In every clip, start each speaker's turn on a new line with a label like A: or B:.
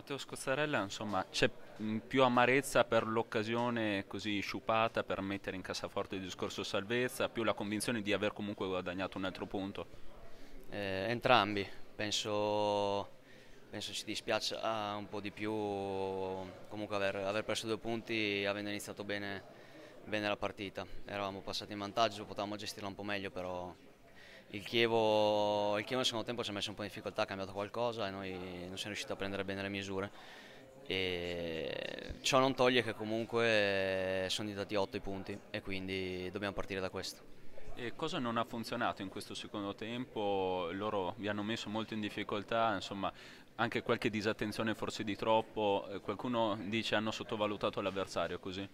A: Matteo Scozzarella, insomma, c'è mm, più amarezza per l'occasione così sciupata per mettere in cassaforte il discorso salvezza, più la convinzione di aver comunque
B: guadagnato un altro punto? Eh, entrambi, penso, penso ci dispiace ah, un po' di più comunque aver, aver perso due punti avendo iniziato bene, bene la partita. Eravamo passati in vantaggio, potevamo gestirla un po' meglio, però il Chievo, il Chievo nel secondo tempo ci ha messo un po' in difficoltà, ha cambiato qualcosa e noi non siamo riusciti a prendere bene le misure. E ciò non toglie che comunque sono diventati 8 i punti e quindi dobbiamo partire da questo.
A: E cosa non ha funzionato in questo secondo tempo? Loro vi hanno messo molto in difficoltà, insomma, anche qualche disattenzione forse di troppo. Eh, qualcuno dice hanno sottovalutato l'avversario così?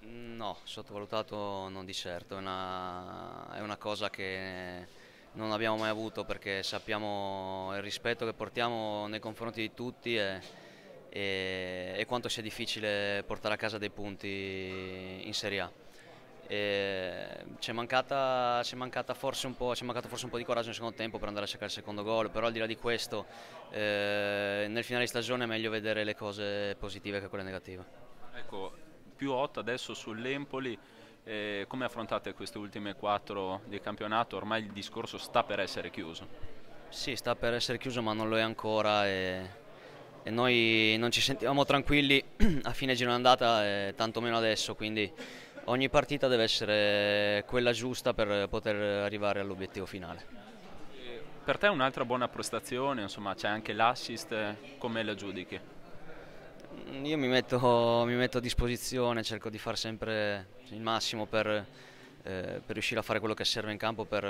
B: No, sottovalutato non di certo, è una, è una cosa che non abbiamo mai avuto perché sappiamo il rispetto che portiamo nei confronti di tutti e, e, e quanto sia difficile portare a casa dei punti in Serie A. Ci è, mancata, ci, è mancato forse un po' di coraggio nel secondo tempo per andare a cercare il secondo gol, però al di là di questo eh, nel finale di stagione è meglio vedere le cose positive che quelle negative. Ecco, più
A: 8 adesso sull'Empoli, e eh, come affrontate queste ultime quattro del campionato?
B: Ormai il discorso sta per essere chiuso. Sì, sta per essere chiuso ma non lo è ancora e, e noi non ci sentivamo tranquilli a fine giro andata e tantomeno adesso, quindi ogni partita deve essere quella giusta per poter arrivare all'obiettivo finale.
A: Per te un'altra buona prestazione, insomma c'è anche l'assist, come la giudichi?
B: Mm, io mi metto, mi metto, a disposizione, cerco di fare sempre il massimo per, eh, per, riuscire a fare quello che serve in campo per,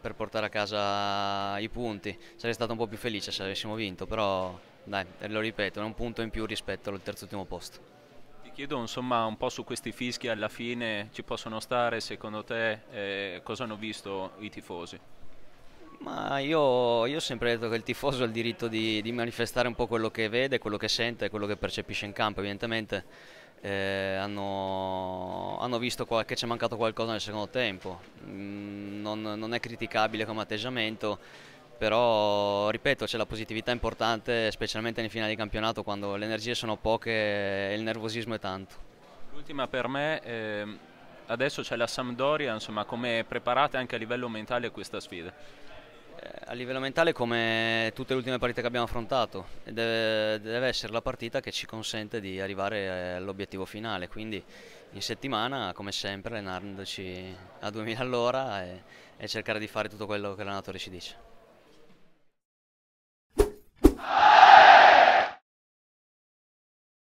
B: per, portare a casa i punti. Sarei stato un po' più felice se avessimo vinto, però dai, lo ripeto, è un punto in più rispetto al terzultimo posto.
A: Ti chiedo insomma un po' su questi fischi alla fine ci possono stare, secondo te eh, cosa hanno visto i
B: tifosi? Ma io, io, ho sempre detto che il tifoso ha il diritto di, di, manifestare un po' quello che vede, quello che sente, quello che percepisce in campo, evidentemente eh, hanno, hanno, visto che c'è mancato qualcosa nel secondo tempo, mm, non, non, è criticabile come atteggiamento, però ripeto c'è la positività importante, specialmente nei finali di campionato quando le energie sono poche e il nervosismo è tanto.
A: L'ultima per me... È ehm, adesso c'è la Sampdoria, insomma, come preparate anche a livello mentale
B: questa sfida? Eh, a livello mentale come tutte le ultime partite che abbiamo affrontato deve, deve essere la partita che ci consente di arrivare eh, all'obiettivo finale quindi in settimana come sempre allenandoci a 2000 all'ora e, e cercare di fare tutto quello che l'allenatore ci dice